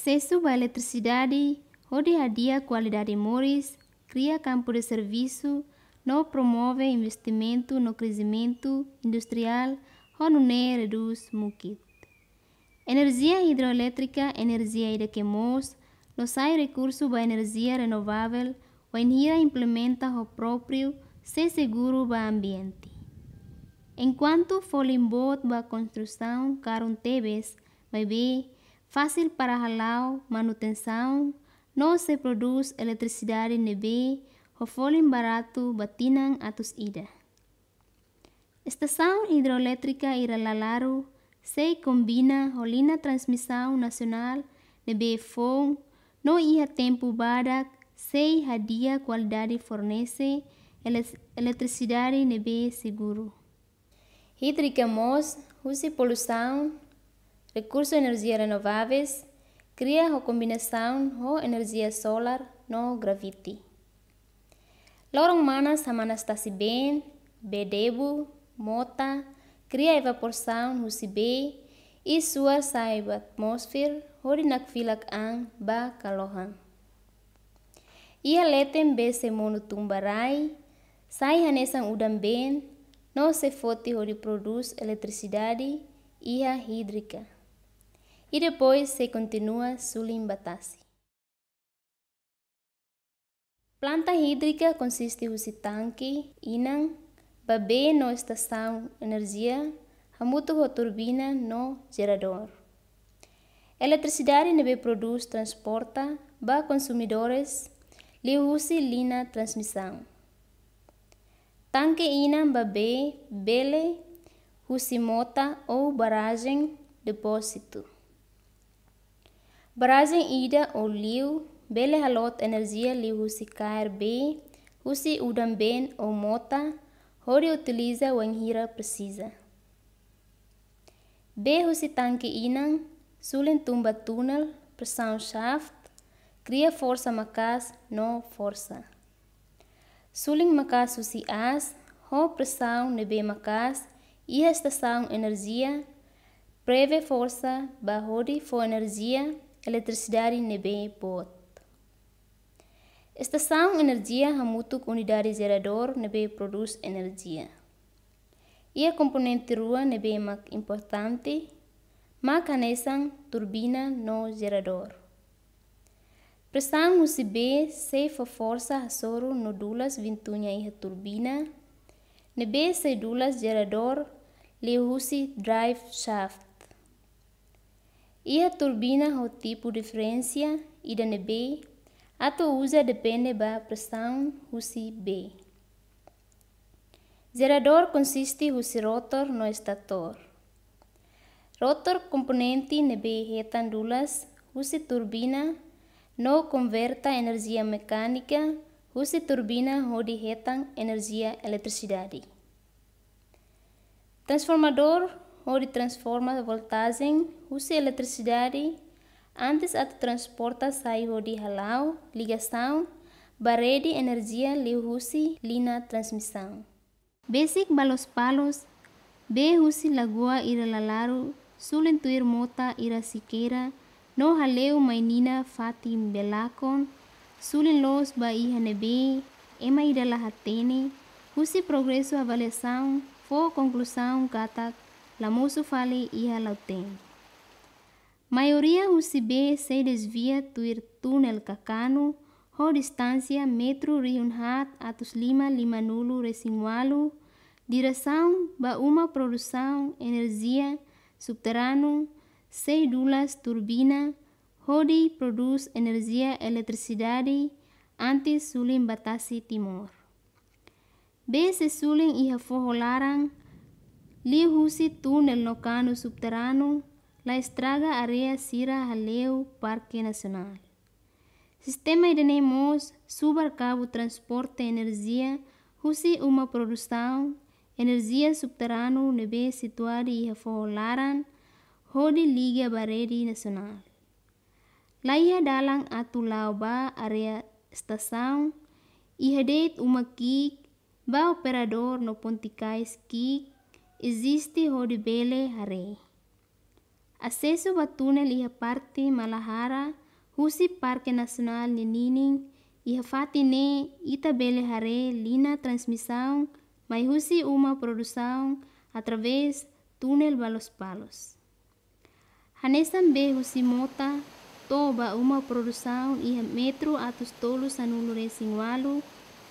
Acesso à eletricidade, o dia a dia, qualidade de mores, cria campo de serviço, não promove investimento no crescimento industrial ou não reduz muito. Energia hidroelétrica, energia de queimos, não sai recurso para energia renovável, o Enhira implementa o próprio ser seguro para o ambiente. Enquanto for limbot para construção, caron tebes, ver fácil para ralau, manutenção, não se produz eletricidade neve, rofolin barato, batinang atos ida. Estação hidroelétrica Iralalaru se combina olina transmissão nacional neve fon, não ia tempo badak, se radia qualidade fornece eletricidade neve seguro. Hidrica mos, use poluição, recursos de energia renováveis, cria a combinação de energia solar no gravity. Lora humana samana está se bem, bedebo, mota, cria evaporação no sibe e sua saiba atmosfera, horinak filak ang ba kalohan. Ia letem be se mono tumbarai, sai hanesang udam ben, não se fote hori produz eletricidade e a hídrica e depois se continua sulimbatasi. Planta hídrica consiste em tanque, ba babê no estação energia, hamuto ou turbina no gerador. Eletricidade neve produz transporta ba consumidores, lhe use lina transmissão. Tanque ba babê, bele, husimota ou barragem, depósito. Barragem ida og liv, Bele har låt energia liv husi KRB, hos Udamben og Mota, Hori utiliza wanghira precisa. B husi tanque inang, sulen tumba túnel, pressão shaft, cria força makas no força. Suling makas husi as, ho pressão nebe makas e estação energia, preve força, bahori for energia, eletricidade na bem bot. Estação energia hamutuk unidade gerador nebe produz energia. E a componente rua na bem mais importante, macanesang turbina no gerador. Pressão se for força a soro no dulas vintunha e turbina, nebe se dulas gerador, lehusi drive shaft a turbina o tipo de referência da NB, a to usa depende da pressão UCI B. Gerador consiste no rotor no estator. Rotor componente NB retan dulas, usi turbina, no converta energia mecânica, usi turbina hodi retan energia eletricidade. Transformador onde transforma a voltagem, usa eletricidade, antes a transporta saio de halau ligação, de energia leu usa lina transmissão. Basic balos palos, be usa lagoa ira lalaru, sulentuir mota ira siqueira, no haleu mainina fatim belacon, sulen los baía nebe, ema ira lahatene, usa progresso avaliação, foi conclusão gatac, la musufali iha lauten. Maioria usibe se desvia tuir túnel cacano, ho distância metro riunhat a lima lima nulo resimualo, direção ba uma produção energia subterrâneo, sei dulas turbina, Hodi produz energia eletricidade antes sulim batasi timor. B se sulim iha forrolaran husi túnel locano subterráneo, la estraga área Sira Haleu Parque Nacional. Sistema Irenemos subarcabo transporte energia, husi uma produção, energia subterrâneo nebe situari e afolaran, hodi liga baredi nacional. Laia dalang atu lauba area estação, ihadeit uma kik, ba operador no ponticais kik, existe Horibele Hare. Acesso ao túnel e a parte Malahara, Rusi Parque Nacional Leninin e a Fatine Itabele Hare Lina Transmissão, mas Rusi uma produção através túnel Balos Palos. Hanesambe Rusi Mota, Toba uma produção e a metro Atos Tolos Anulure Singwalo,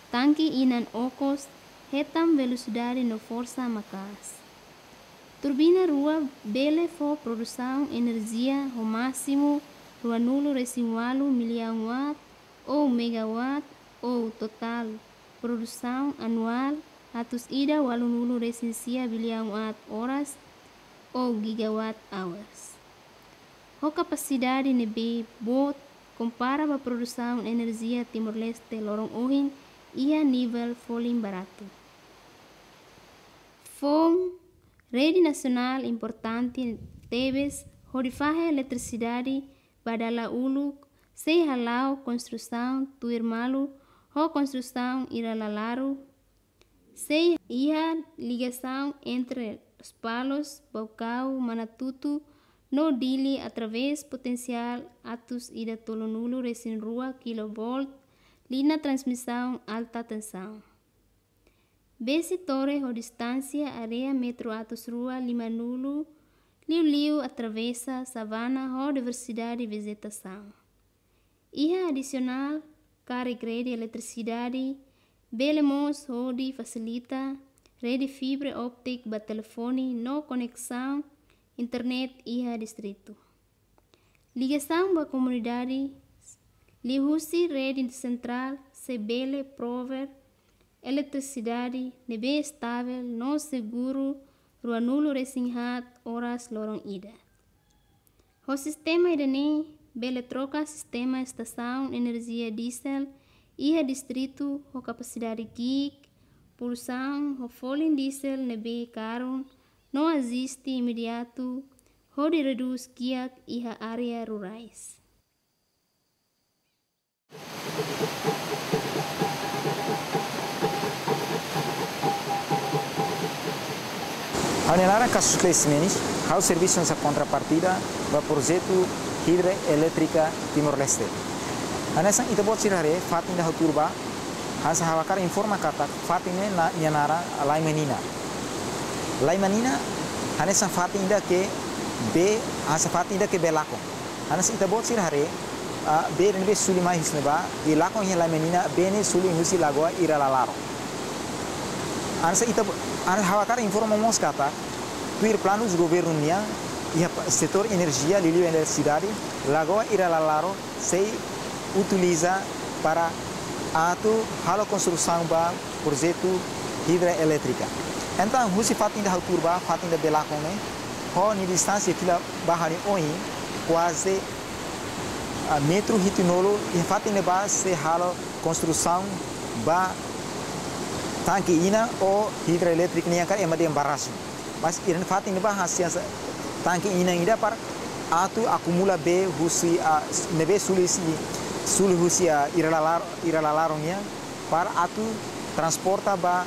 tanque Inan Ocos, retam velocidade no Força Macas. Turbina Rua Belefo Produção Energia O máximo Rua Nulo residual milhão watt ou megawatt ou total produção anual atus ida walunulu residencia bilhão watt horas ou gigawatt hours. O capacidade NB bot compara a produção energia Timor-Leste lorong ohin e a nível folim barato. Fome rede nacional importante teves rorifaje eletricidade badalaulu sei halau construção tuirmalu ho construção iralalaru sei iha ligação entre os palos baucau manatutu no dili através potencial atus ida tolonulu resin rua kilovolt lina transmissão alta tensão Besi Torre distância Areia Metro Atos Rua, Limanulo, Liu Liu Atravessa, Savana, Biodiversidade e Vegetação. Iha adicional, carregue de eletricidade, Belemos Rode facilita, rede fibra óptica para telefone, no conexão, internet iha distrito. Ligação para comunidade, Lihusi Rede Central, Sebele Prover, eletricidade, bebê estável, não seguro, ruanulo nulo resinhat, horas loram ida. O sistema IDENEM, bele troca sistema estação energia diesel e a distrito, com capacidade gig, pulsão, o folin diesel nebe caro, não existe imediato, de reduz guia e a área rurais. Anelarea ca sutlesmenis, hau serviciu sa contrapartida va hidre hidroelétrica Timor-Leste. Anesan ita bot sirare fatin da turba, hansa hawakar informa kata fatine na yanara laimanina. Laimanina hanesan fatin da ke B hansa fatin da ke belakon. Anesan ita bot sirare B dan B sulima hisneba, ilakon hi menina, B ne sulim husi lagoa ira lalaro. Ansa ita Hawakara informa uns kata, tuir planos governunya ia setor energia lilio eletricidade lagoa iralalaro se utiliza para ato halo construção ba projeto hidroelétrica. Então, husi fatin da turba, fatin da belakone, ho ni distância de bahari ohi quase metro hitinolo e fatin ba se halo construção ba Tangki ina o hidroelektrik ni yakar emade embarasi mas iran fatin bahas yang tangki ina ida par atu akumula be husi a nebe sulisi sul husi a iralalar ya par atu transporta ba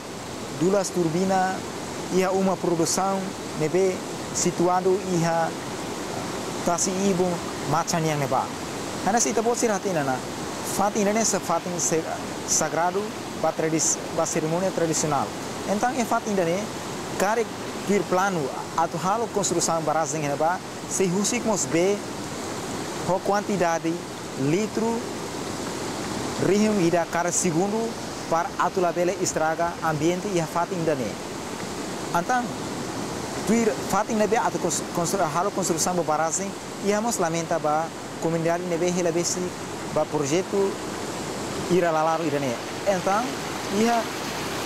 dulas turbina iha uma produção nebe situado iha tasi ibu macan yang neba karena si tebo bosir hati nana faz Indonésia faz sagrado para, tradis, para cerimônia tradicional. Então, em fato, Indonésia, cara que plano atau hal construção barragem heba se husikmos be ho quantidade litro rihim ida cara segundo par para atulabele estraga ambiente e fatin dane então tuir fatin nebe atu constru hal construção barragem e mos lamenta ba comunidade nebe helabesi ba projeto ira lalaro irane entang iha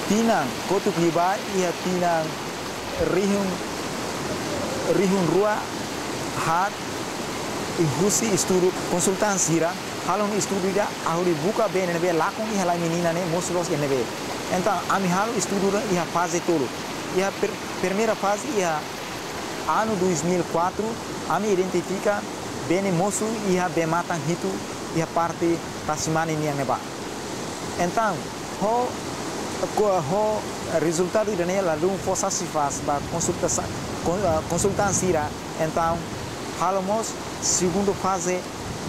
tinang kotu kiba iha tinang rihun rihun rua hat ihusi isturu konsultan sira halon isturu ida ahuri buka be nebe lakon iha lami nina ne mosros be entang ami halu isturu iha fase tolo iha per, primeira fase iha ano 2004 ami identifica bene mosu iha bematan hitu a parte da semana em Nianeba. Então, o resultado irane la dum força se faz ba consultação consultância né? então halamos segundo fase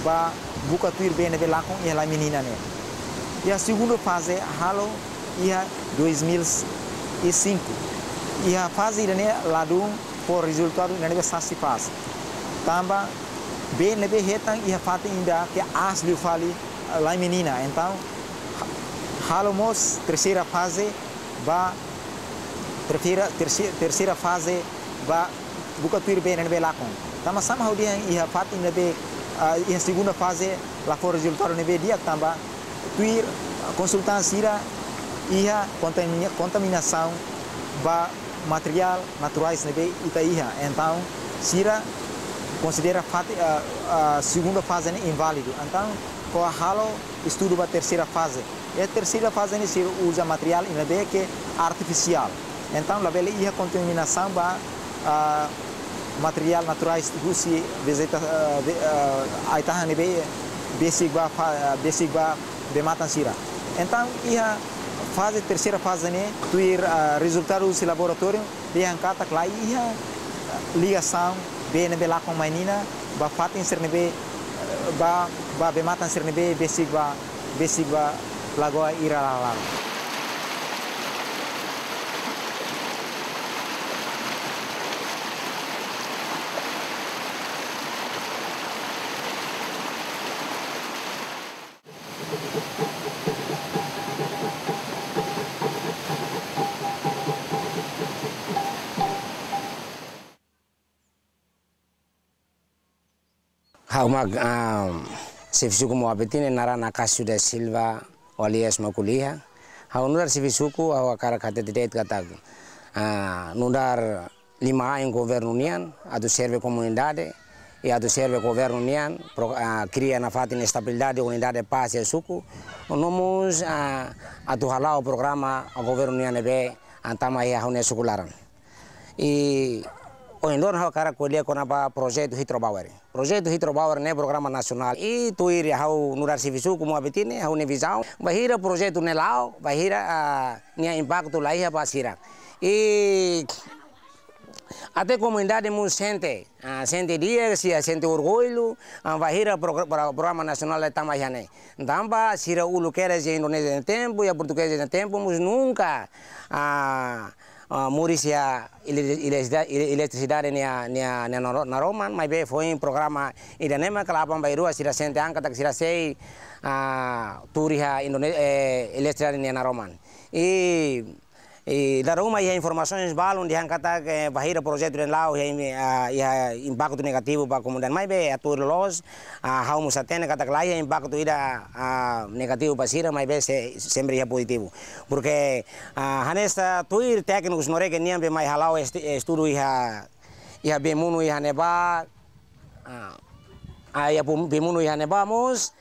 ba buka ir bem be lá com la menina né? e a segunda fase halo ia 2005 e a fase irane la dum por resultado de be sasi faz BNB retang ia fatin ainda que as lhe fale eh, lá em menina. Então, halomos terceira fase ba terceira terceira, terceira fase ba buka tuir com lakon. Tama o dia ia a nebe uh, a segunda fase lá for resultado nebe dia tamba tuir consultância ia contaminação ba material naturais nebe ita ia. Então, sira considera a, segunda fase né, inválido. Então, com a halo, estudo da a terceira fase. E a terceira fase né, se usa material em que é artificial. Então, é a ia contaminação para uh, material naturais russo vegeta uh, aitahan nebe besigua besigua bematan sira. Então, a fase terceira fase né, tuir uh, resultados do laboratório, ia encata lá ia ligação be nebe lakong mainina ba fatin sir nebe ba ba bematan sir nebe besig ba besig ba lagoa ira lalang. Hauma sifisuku mwapitine nara de silva walias makuliah. Haunudar sifisuku hawa katagu. Uh, nudar lima em governo nian, adu serve comunidade e adu serve governo nian, pro, uh, cria na fatin estabilidade, unidade, paz e suku. Unomus uh, adu halau programa a governo nian ebe antama ia haune sukularan. E Oindorna hau é cara colhe com a projeto Hidropower. Projeto Bauer é programa nacional e tu iria ao nurar como a betine hau nevisão. Vai ir projeto nelau, vai ir a nia impacto lá ia passira. E até comunidade muito sente, ah, sente dias, sente orgulho, ah, vai ir para o programa nacional de Tamajane. Então, se o Luqueira é indonésia no tempo e a portuguesa no tempo, mas nunca. Ah, Ah, muris ya eletricidade nia nia nia naroman mai be foi programa idanema kelapa bai rua sira sente angka tak sira sei ah, uh, indonesia eh, nia nia naroman e Dar uma e informações balon onde han kata que eh, bahira projeto den lau eh, e a impacto negativo para comunidade mais be a tour los a haumo atene kata lá e impacto ira a negativo para sira mais se sempre ia positivo porque a hanesta tuir técnicos nore que niambe mais halau estudo e ia e a bemuno e a neba a bemuno e nebamos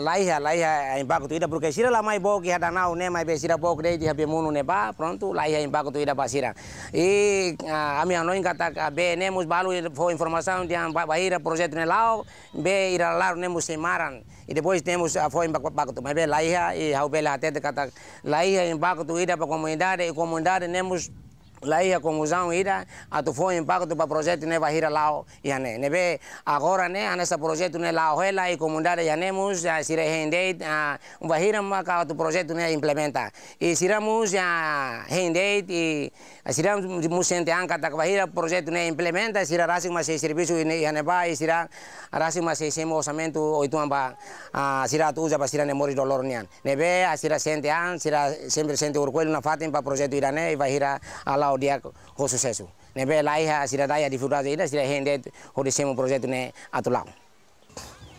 laiha laiha ah, embago ah, tu ida porque sira la mai bok ia nau ne mai besira bok dei dia be munu ne ba pronto laiha ah, embago tu ida basira e a minha noin kata be ne mus balu fo informação dia baira projeto ne lao be ira lar ne mus semaran e depois temos a foi embago tu mai be laiha e hau bela atende kata laiha embago tu tuida para comunidade e comunidade ne mus lá ia a o irá a tu foi impacto para o projeto né vai ir lá o iané né bem agora né a nessa projeto né lá o ela e comunidade iánemos já se rendeit a vai ir a uma cá tu projeto não é implementar e se ramos a rendeit e se ramos de musente anca tá vai ir o projeto não é implementar ra racing mas serviço e iané vai se ra racing mas esse orçamento oito anba a ah, se ra tu já para se a memória do lornian né a se ra sente an se ra sempre sente orgulho na fátima para projeto iané e vai ir a lá odiak khusus esu nebe lai ha sira dai adi futa ida sira hende hori semu project ne atulau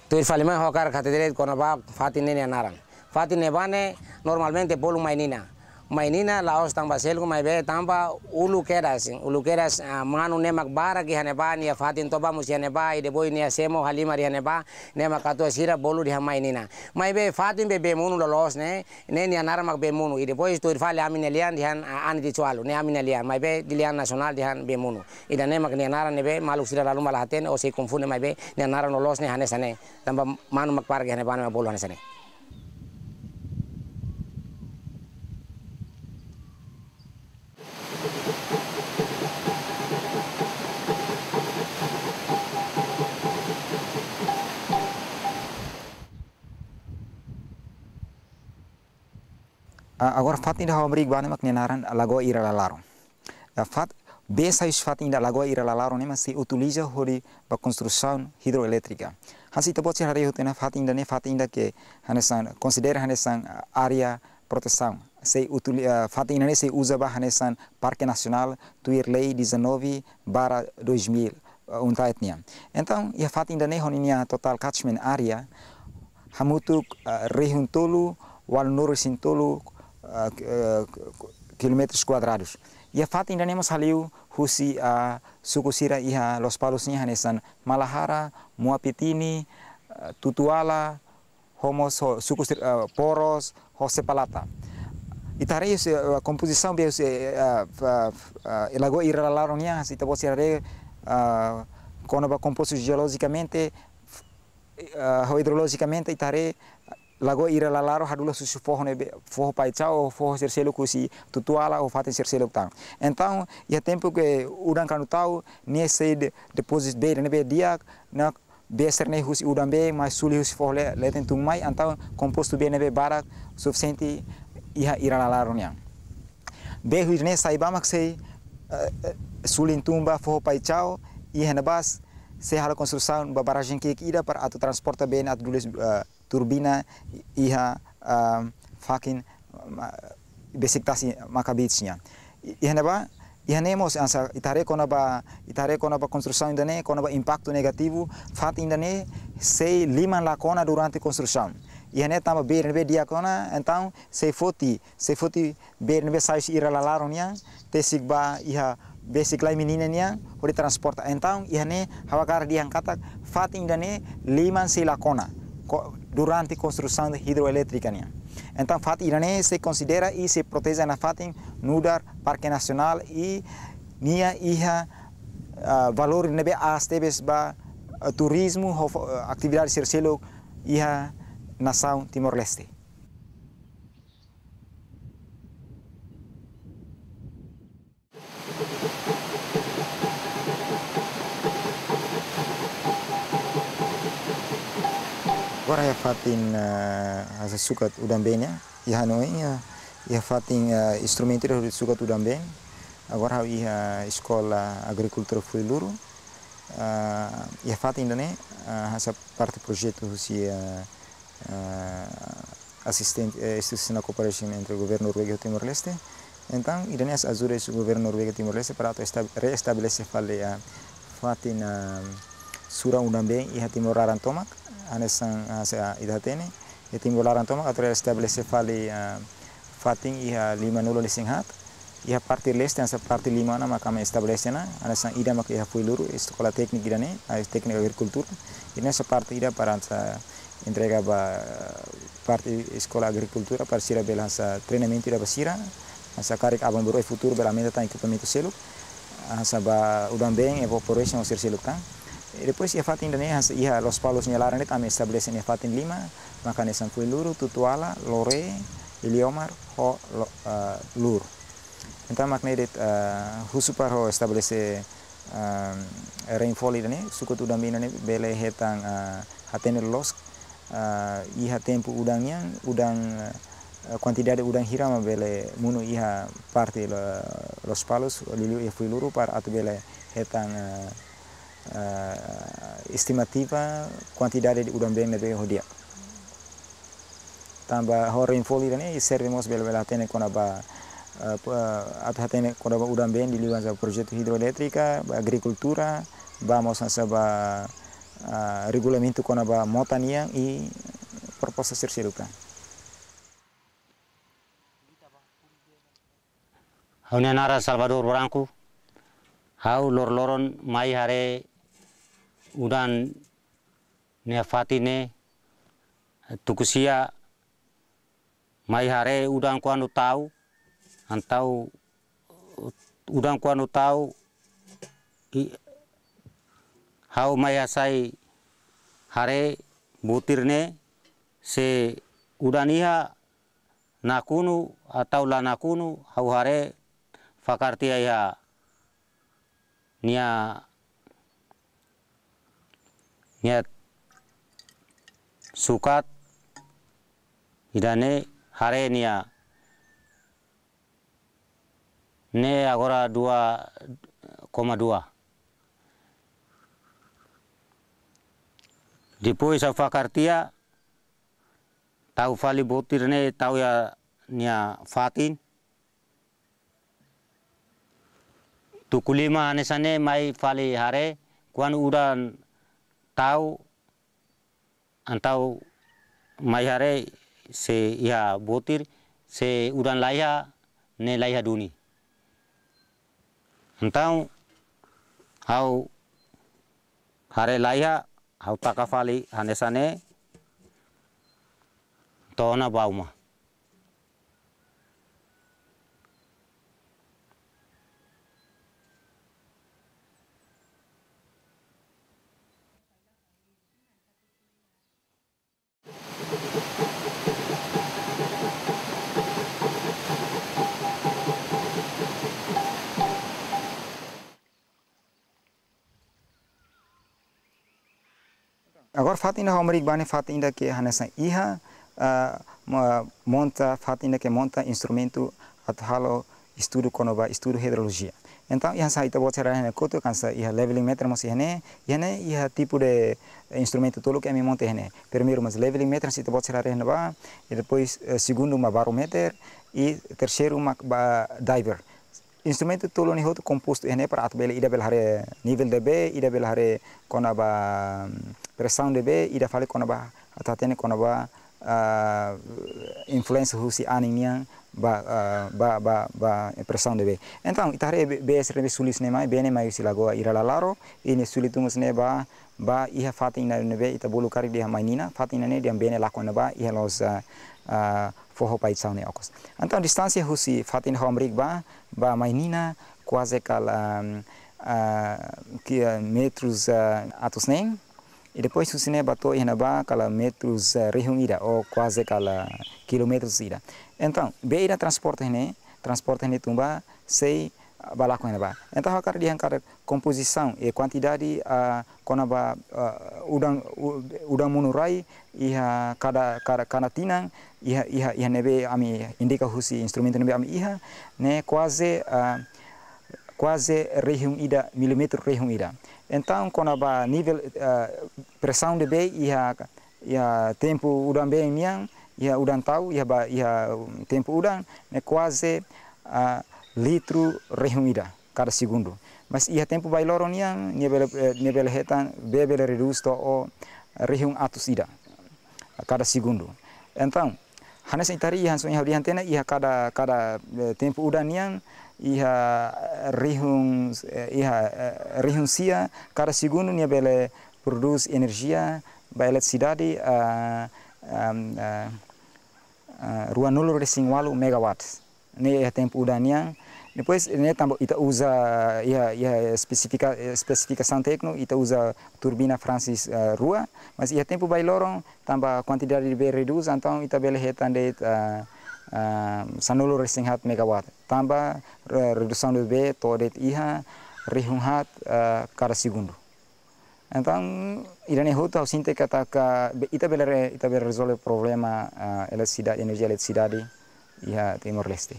tuir falima hokar khatedre kono ba fatine ne naran fatine bane normalmente bolumai nina mainina laos tamba selku mai be tamba ulu keras ulu keras ah, manu nemak bara ki hane ba ni fatin toba musi hane ba ide boy ni semo halima ri hane ba nemak katua sira bolu ri mainina mai be fatin be be munu laos ne ne ni anara mak be munu ide boy tu irfale amine lian dihan ah, an di chualu ne amine lian mai be di lian nasional dihan be munu ida nemak ni anara ne be malu sira lalu malahaten o se konfune mai be ni anara no laos ne hane sane tamba manu mak bara ki hane ba bolu hane sane agora fat inda hawa mari gwana mak nenaran lagoa ira lalaron fat besa is fat inda lagoa ira lalaron ne se utuliza hori ba construção hidroelektrika. hasi tabo se hari hutena fat inda ne fat inda ke hanesan considera hanesan area proteção se utuli fat inda ne se uza ba hanesan parke nasional tuir lei 19 bara 2000 eh, unta etnia então ia e fat inda ne nia total catchment area, hamutuk uh, eh, rehuntulu wal nur sintulu kilómetros quadrados. Ya fat indanema saliu husi a sukusira iha los palos ni hanesan malahara muapitini tutuala homos sukus poros Palata. Itarei a composição de lagoa iralaronia se tabo sirare quando composto geologicamente hidrologicamente itarei lago ira lalaro hadula susu fohon ebe foho chao foho serselo kusi tutuala o faten serselo tang Entang ya e tempo ke udang kanu tau nie seid deposit be nebe dia nak beser ne husi udang be masuli suli husi foho le leten tung mai kompos tu be nebe barak senti ia ira lalaro nyang be hui ne bamak sei eh, eh, sulin tumba foho chao ia nebas se hala construção babarajin kek ida par ato transporta bem atau dulis eh, turbina iha um, fakin besiktasi makabitsnya ihaneba ihanemos ansa itare kona ba? itare kona ba construção dene? ne ba impacto negativo fat indane? ne sei lima lacona durante iha ihane tamba dia kona entau sei foti sei foti bernbe saisi ira lalaronya ba? iha basic lai menina nia Entau transporta então ihane hawakar diangkatak fat indane liman lima sei durante a construção hidroelétrica. Né? Então, FAT Iranense se considera e se protege na FAT Nudar Parque Nacional e Nia Iha uh, Valor Nebe Astebes Ba ah, Turismo, atividade ah, Cercelo Iha Nação Timor-Leste. Agora eu faço uh, as sucat udambenha, né? E a noite eu eh, faço eh, instrumento de açúcar também. Agora eu a escola agricultura foi luro. Uh, eh, eu faço né? essa parte do projeto se assistente, uh, instituição da cooperação entre o governo norueguês e Timor-Leste. Então, ainda nessa ajuda o governo norueguês e Timor-Leste para reestabelecer a fati na sura undambe iha timor arantomak anesan asa ah, idatene e timor arantomak atra establece fali ah, fatin iha lima nulo lisinghat iha partir leste ansa partir lima na makama establece na anesan ida mak iha fuiluru escola técnica ida a técnica agricultura ina sa parte ida para ansa entrega ba parte escola agricultura para sira belansa treinamento ida basira ansa karik abang buru futuro belamente tan equipamento selo ansa ba udambeng e operation osir selo kan Depois ia fatin dan ia ia los palos nyalaran det ame establecen ia fatin lima, makan esan fui luru tutuala lore iliomar ho lo, uh, lur. Entah makna det uh, husupar ho uh, rainfall ini suku tudang ini bele hetang uh, eh, hatene los uh, iha udang udangnya udang uh, udang udang hirama bele munu iha parti lo, los palos liliu ia fui luru par atu bele hetang uh, uh, estimativa quantidade de udambene be hodia tamba hore foli dani serve mos bela bela tene kona ba uh, at hatene kona ba udambene di sa projeto hidroelektrika ba agrikultura ba mos sa ba uh, regulamento kona ba motania e proposta Hau Haunya nara Salvador Branco, hau lor-loron mai hare uran nefati ne tukusia mai hare udang anu tau antau udang anu tau i hau mai asai hare butir ne se udania nakunu atau la nakunu hau hare fakartia iha nia Niat sukat idane nia ne agora dua koma dua poi safa kartia tau fali botir ne tau ya nia fatin tukulima anesane mai fali hare kuan udan tahu antau mai hare se ya botir se udan laiha ne laiha duni antau hau hare laya hau takafali hanesane tona bauma agora fato ainda Homeric Bani fato ainda que é Iha monta fato ainda que monta instrumento atau estudo konoba estudo hidrologia. Então, ia sair também será né coto cansa Iha leveling meter mas ia né ia né tipo de instrumento tolo que a mim monte né. Primeiro mas leveling meter se também será né ba e depois eh, segundo uma barometer e terceiro uma diver. Instrumento tolo nih hoto composto né para atbele ida belhare nível de B ida belhare konaba Pressão de be ida fale konoba atatene konoba uh, eh, influence husi aninha ba uh, ba ba ba pressão de be. Então itare be esrebe sulis ne mai bene mai usi lagoa ira lalaro ini sulitumus ne ba ba iha fatina ne be ita bulu kari dia mainina fatina ne dia bene lakona ba iha los uh, uh, foho pai saune okos. Então distansia husi fatina homrik ba ba mainina quase kal um, uh, que metros uh, atos nem E depois o cinema bateu em Nabá, cala metros eh, reunida, ou quase cala quilômetros ida. Então, beira transporte, né? Transporte, né? Tumba, sei bala ah, com ela. Então, a dia cara composição e quantidade a quando ba udang udang munurai iha cada cada cada tinang iha iha iha a mim indica husi instrumento a mim iha né quase ah, quase rehung ida milímetro rehung ida. Então, quando a nível uh, pressão de bem, ia, ia tempo udan bem minha, ia udan tau, ia, ia um, tempo udan, né, quase uh, litro reunida cada segundo. Mas ia tempo vai nia, nia nível nia bele eh, hetan, bebe reduz o reun atus ida cada segundo. Então, hanes itari ia hansun ia hodian tena kada cada eh, tempo udan yang iha eh, rihun eh, iha eh, sia cada segundo nia bele produz energia ba eletricidade a rua nulo recingualo megawatt ne tempo udanian depois ne tambo ita uza iha iha spesifika spesifika técnico ita uza turbina Francis rua mas iha tempo vai lorong tamba quantidade de reduz então ita bele de uh, Ehm, sanulu rising hat megawatt tamba eh, redusan lu be todet iha rihung hat eh, kara segundo entang irane hota o sinte kataka ita belare ita belare resolve problema eh, eletricidade energia eletricidade iha timor leste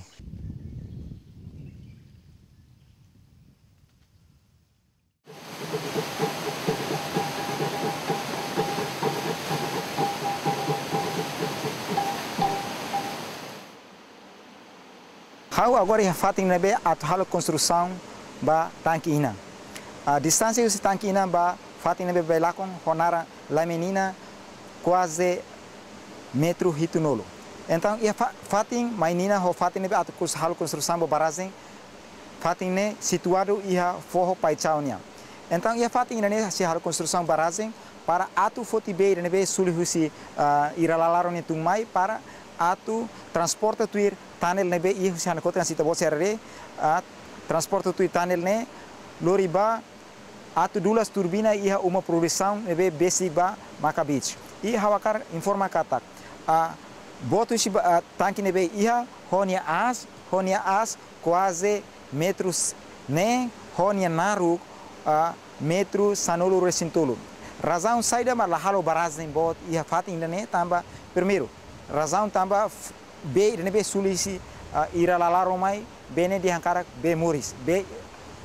Hau agora refatem na be atual construção ba tanque ina. A distância use tanque ina ba fatem belacon honara la menina quase metro ritunolo. Então ia fatem menina ho fatem na be atual construção ba baragem fatem ne situado ia forro paichaunia. Então ia fatem na ne se hal construção baragem para atu fotibeira nebe be sulhusi uh, ah, tumai para atu transporta tuir tanel ne be i husian ko tan sita bose re transporte tu tanel ne lori ba atu dulas turbina iha uma produção nebe basic ba makabich i hawakar informa katak a botu shiba a, tanki nebe iha honia as honia as quase metros ne honia naru a metro sanolo resintolo razão saída mas lahalo baraz nem bot iha fat ainda tamba primeiro razão tamba be dene be sulisi iralalaron mai bene de hankara be moris be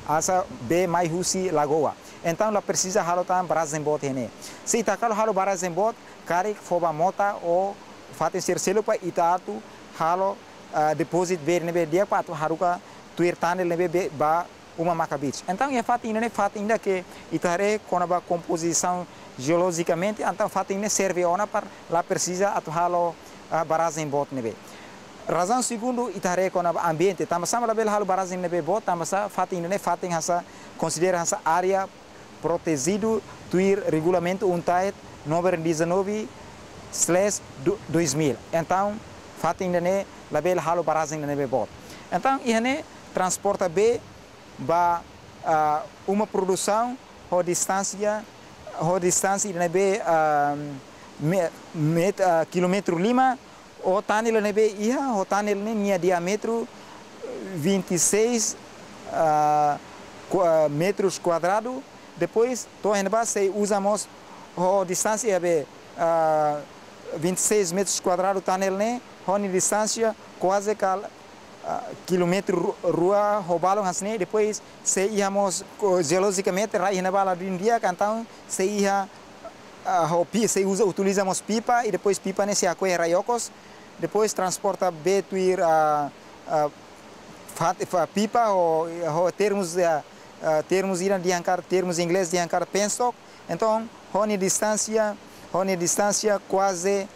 asa be mai husi lagoa então la precisa halotan brazembot hene se itakalo halo bot karik foba mota o fatin sercelo pa itatu halo uh, deposit be nebe dia pato haruka tuirtane nebe ba uma macabich então é fato ainda é fato ainda que itare com a composição geologicamente então fato ainda serve ona para lá precisa atuá barazem bot nebe razão segundo itare kona ambiente tamasa mala bel halu barazem nebe bot tamasa fatin ne fatin hasa considera hasa área protegido tuir regulamento untaet número 19 slash 2000 então fatin ne label halu barazem nebe bot então ihne transporta b ba uh, uma produção ou distância ou distância nebe uh, ah, kilometro lima, o tanil nebe ia o tanel ne nia diâmetro 26 ah, uh, ah, metros quadrados. Depois, to henba se usamos a distância de uh, 26 metros quadrados tanel ne, honi distância quase cal quilômetro rua roubalo assim depois se íamos geologicamente ra henba do dia então se ia uh, se usa, utilizamos pipa e depois pipa nesse aqui raiocos, depois transporta betuir a uh, uh, pipa ou, ou termos uh, termos irão de ancar termos inglês de ancar penstock. Então, hone distância, hone distância quase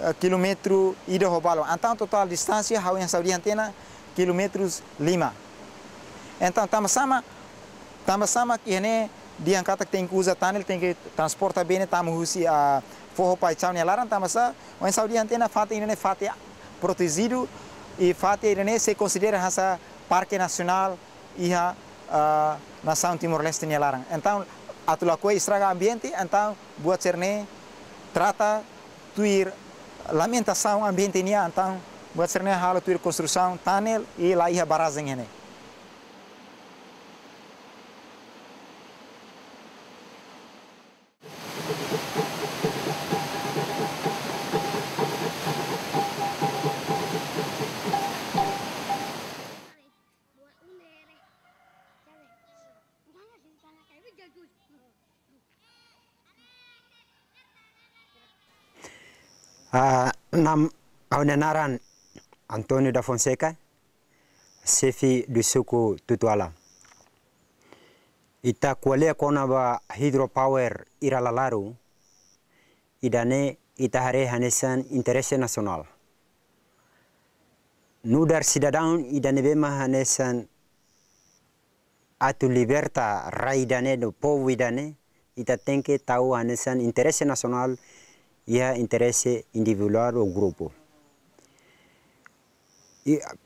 uh, quilômetro e de roubalo. Então, total distância, há em Saudi antena, quilômetros lima. Então, estamos sama, estamos sama que é dia kata tem que usa tanel tem transporta bene tamu husi a ah, foho pai nyalaran ne laran tamasa mas saudi antena fate irene fate protezidu e fate irene se considera hasa parque nacional iha na ah, nação timor leste nyalaran. laran então atula koi istraga ambiente entau buat cerne trata tuir lamentação ambiente nia entau buat cerne halo tuir construção tanel e laiha iha Ah, nam awne naran Antonio da Fonseca sefi Dusuku tutuala ita kuali kona ba hydropower ira lalaru idane ita hare hanesan interesse nasional nudar sidadaun idane bema hanesan atu liberta raidane do povu idane ita tenke tau hanesan interesse nasional e há interesse individual ou grupo. E ah,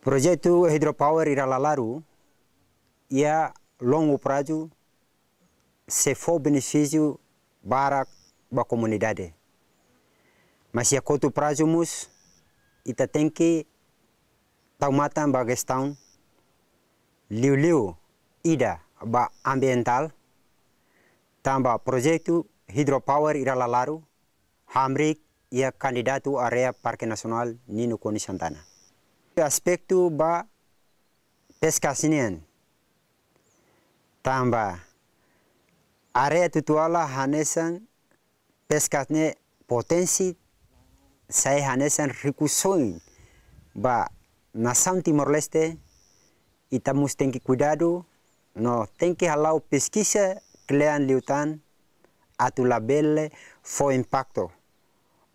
projeto Hydropower Iralalaru e a longo prazo se for benefício para a comunidade. Mas a curto prazo, mus, ita tem que tomar a questão liu-liu ida ba ambiental, tamba projeto hidropower iralalaru, Hamrik ia kandidatu area Parque nasional Nino Koni Santana. Aspektu ba pescasinian. Tamba area tutuala hanesan pescasne potensi saya hanesan rikusoin ba nasam Timor Leste e estamos tem cuidado no tengki halau pesquisa que lean liutan labelle fo impacto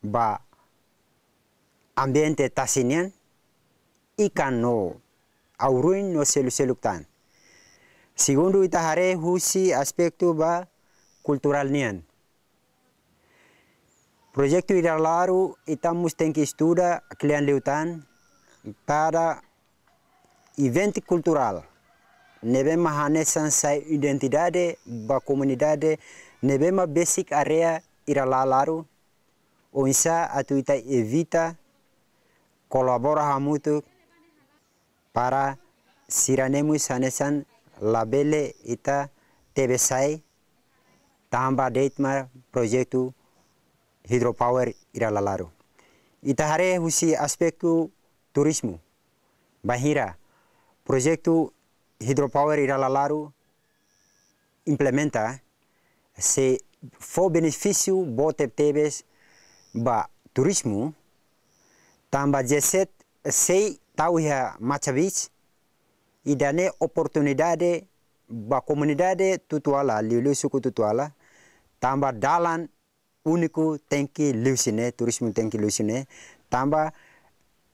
ba ambiente tasinian ikan no auruin no selu tan. Segundo itahare husi aspektu ba kultural nian. ira laru ita tenki estuda klian liutan para kultural. cultural. Nebema hanesan sai identidade ba nebe ma basic area ira laru onsa atau ita evita kolabora hamutu para siranemu sanesan labele ita tebesai tamba deitma hydropower hidropower iralalaro. Ita hare husi aspektu turismo bahira hydropower hidropower iralalaro implementa se fo benefício bote tebes ba turismo, tamba jeset sei ya machavich idane idane oportunidade ba komunidade tutuala lilu suku tutuala tamba dalan uniku tenki lusine turismo tenki lusine tamba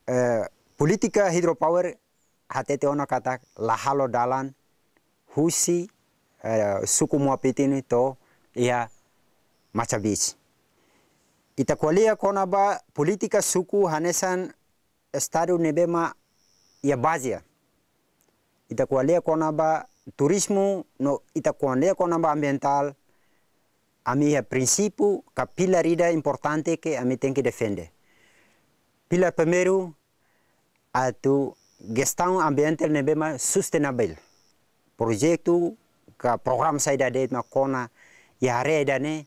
uh, politika hidropower hatete ono kata lahalo dalan husi uh, suku muapitini to macha beach itakualia konaba politika suku hanesan estado nebema ya bazia itakualia konaba turismo no itakualia konaba ambiental ami ya prinsipu ka pilar importante ke ami tenke defende. pila pilar primeiro atu gestão ambiental nebema sustenabel projeto ka program saida det ma kona ya reda ne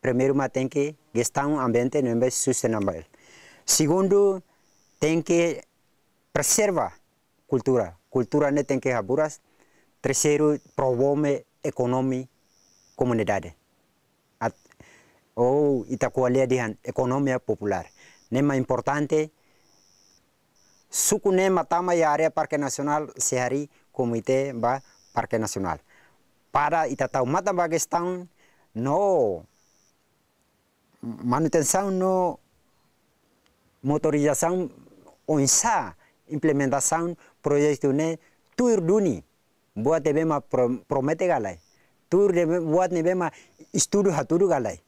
Primeiro, mas tem que gestar um ambiente não é sustentável. Segundo, tem que preservar cultura. Cultura não tem que haver. Terceiro, promove economia comunidade. ou Itacoalé de economia popular. Nem mais importante, suku ne matama ya área Parque Nacional sehari comitê ba Parque Nacional. Para itatau mata ba não manutenção no motorização onsa implementação projeto ne tur duni boa debe uma promete galai tur debe boa nebe uma estudo haturu galai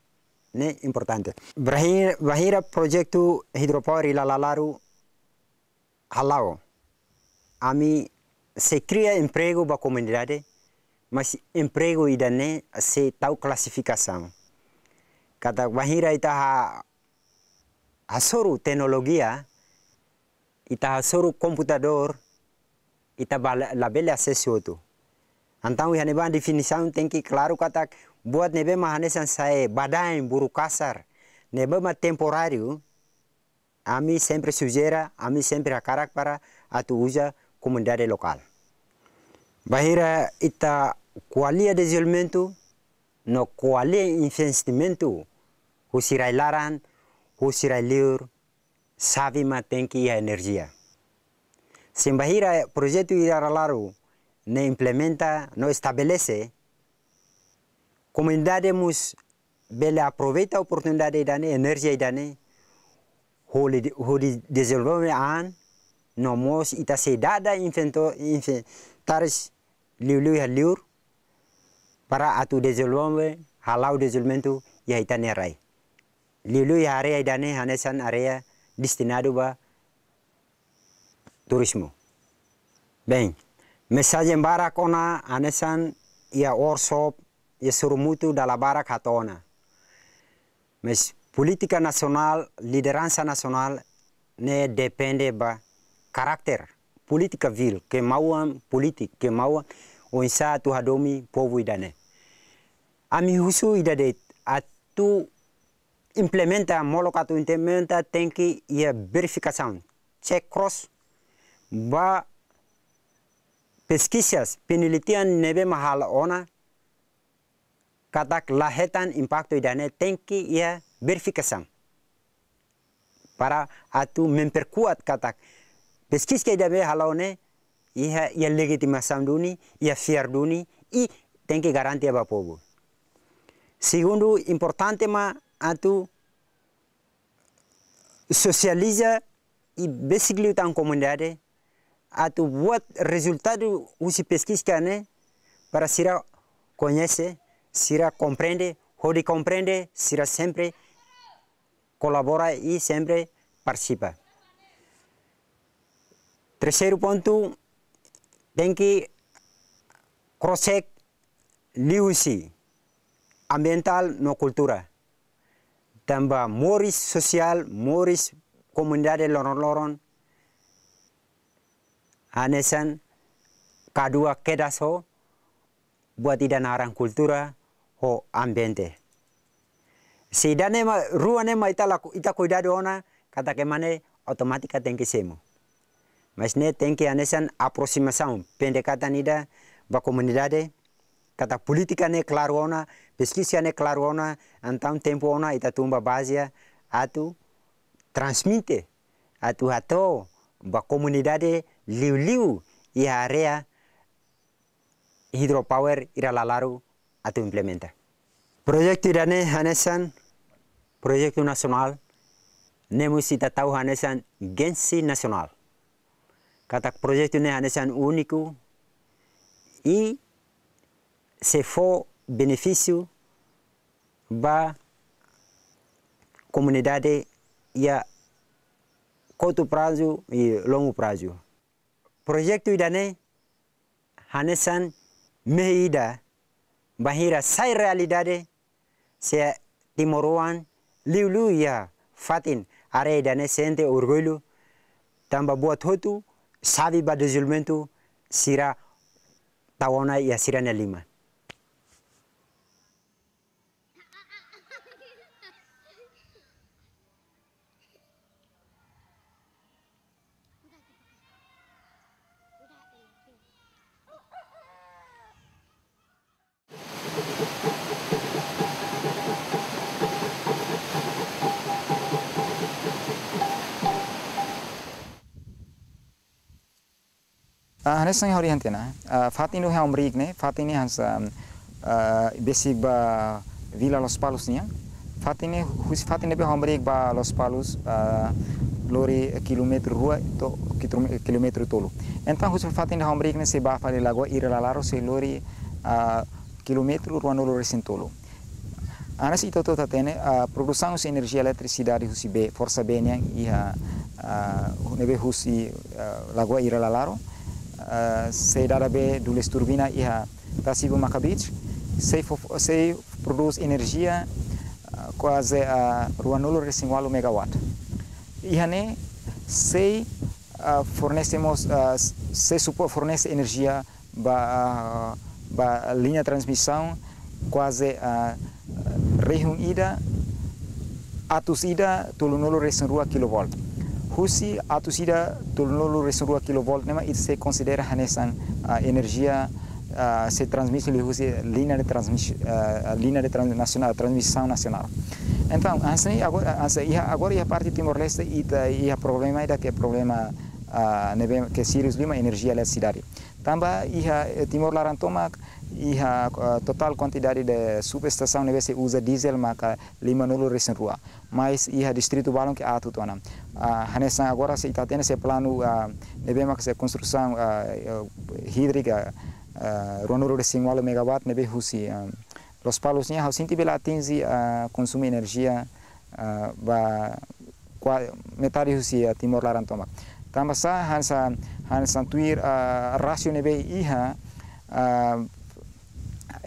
né importante bahira bahira projeto hidropower ilalalaru halao ami se cria emprego para a comunidade mas emprego ida né se tal classificação Kata wahira itaha hasoru ya, ita hasoru komputador, ita labela ya sesio tu. Antau yang neba definisian tengki klaru kata buat nebe mahanesan saya badai buru kasar, nebe ma temporario, ami sempre sujera, ami sempre akarak para atu uja komendare lokal. Bahira ita kualia desilmentu, no kuali investimentu, o sirai laran, o sirai liur, sabe mantém que a energia. Se o projeto irá laru, não implementa, não estabelece, comunidade mus bela aproveita a oportunidade da energia da ne, o desenvolvimento an, não mos ita se inventor, inventares liu liur, para atu desenvolvimento, halau desenvolvimento e a itanerai. lilu ya area ya idane hanesan area ya destinado ba turismo. mesaje mensagem bara kona hanesan ia ya workshop ia surumutu barak hatona. Mes politika nasional, lideransa nasional, ne depende ba karakter politika vil kemauan politik kemauan onsa tu hadomi povo idane. Ami husu idade atu implementa molokatu implementa tenki ya e verifikasaun check cross ba pesquisas penelitian nebe mahal ona katak lahetan impacto idane tenki ia e verifikasaun para atu memperkuat katak peskis ke dabe halone ia e, ia legitimasaun duni ia fiar duni i tenki garantia ba pobo segundo importante ma atu socializa e basicamente a comunidade ato buat resultado usi pesquisa né para sira conhece sira compreende hori compreende sira sempre colabora e sempre participa terceiro ponto tem que cross liusi ambiental no cultura tambah moris sosial, moris komunidade loron-loron, anesan kadua kedas buat tidak narang kultura ho ambiente. Sidane ma ruane ma laku ita cuidado ona kata ke mane otomatika tengki semu. Mas ne tengki anesan aproximação pendekatan ida ba komunidade kata politika ne claro ona pesquisa clarona, antam tempo ona itatumba base atu transmite atu hato ba comunidade liu-liu i area hidropower ira lalaru atu implementa. Proyektu irane hanesan proyektu nasional nemus ita tahu hanesan gensi nasional. Katak proyektu ne hanesan uniku i sefo beneficio va comunidade ya curto prazo e longo prazo. Projeto idane hanesan meida bahira sai realidade se timoruan liulu ya fatin are idane sente orgulho tamba boa totu sabe ba desenvolvimento sira tawana ya sira na lima. Anes yang hari henti na, uh, fati nu yang ne, hans um, uh, besi ba villa Los Palos nia, ya? Fatinu hus husi be Amerik ba Los Palos uh, lori kilometer rua to kilometer tolu. Então husi fatinu ne ne se ba fali lagoa ira lalaro se lori kilometer rua no lori tolu. Anas itu tuh tatene produção energi energia dari husi B, forsa B nia iha nebe husi lagu ira lalaro. Ah, a arábia do turbinas e a passivo Macabit. Se produz energia ah, quase a nulo recingualo megawatt. E aí se ah, fornecemos se supor fornece energia para a linha de transmissão quase a reunida atusida tulunulo recingualo kilovolt husi atusida dolnulu resurua kilovolt nema it se considera hanesan uh, energia uh, se transmite ele husi linha de transmissão uh, linha de trans nacional transmissão nacional então assim agora assim agora a parte Timor Leste e e a problema é que é problema uh, neve que Sirius Lima energia da cidade também e eh, Timor Larantomac e a uh, total quantidade de subestação neve se usa diesel maca lima nulu resurua mas e a distrito Balão que atutuanam hanesan agora se está tendo esse plano ah, devemos fazer construção ah, eh, hídrica ah, ronoro de 50 megawatt nebe husi los palos hausin tibe bela tinzi konsumi energia ba metari husi timor laran tomak sa hansa hansa tuir rasio nebe iha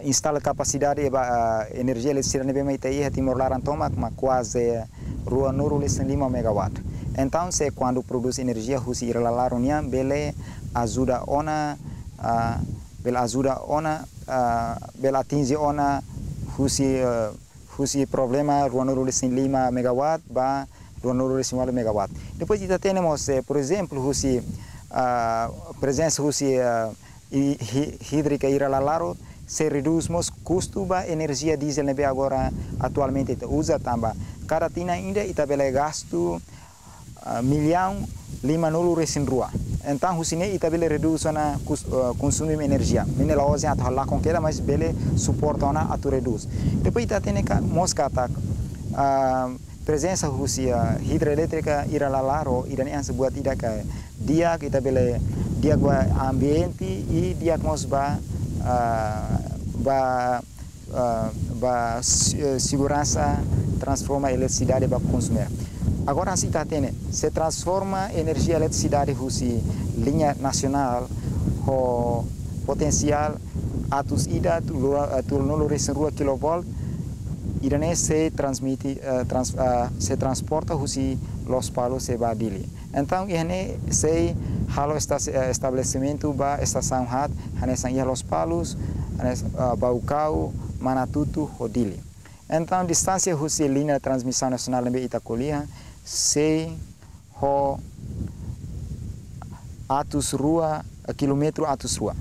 instala kapasidade ba energia elétrica nebe maita iha timor laran tomak ma quase rua nuru lesen 5 megawatt Então, se quando produz energia, husi irla larunia, bele ajuda ona, uh, bele ajuda ona, uh, bele atinge ona husi uh, ah, husi problema 205 megawatt ba 205 megawatt. Depois ainda temos, eh, por exemplo, husi uh, presença husi uh, hídrica irla laru, se reduz custo da energia diesel nebe agora atualmente usa também. Cada tina ainda está bele é gasto milhão lima nulo recém rua. Entah Husine ita bele reduz na consumo eh, de energia. Menela hoje está lá com ela, mas bele suporta na atu reduz. Depois ita tendo que mosca tá eh, presença Rusia hidrelétrica ira lalaro ira yang sebuat ida ka dia kita bele dia gua ambienti e dia mos ba eh, ba ba segurança transforma eletricidade ba consumir. Agora a Citatene se transforma em energia eletricidade russa, linha nacional, o potencial atus ida 2,000 rua kilovolt, irane se transmite, eh, trans, eh, se transporta husi los palos se dili. Então irane se halo esta, uh, estabelecimento ba esta sanhat, hane sang ia los palos, hane uh, baucau, manatutu hodili. Então distância husi linha transmissão nacional em Itacolia, sei ho atus rua eh, kilometro atus rua.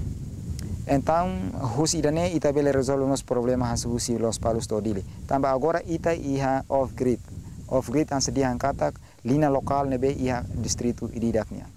Então, husi dane ita bele resolve nos problema has husi los palus to dili. Tamba agora ita iha off grid. Off grid an sedia angkatak lina lokal nebe iha distritu ididaknya.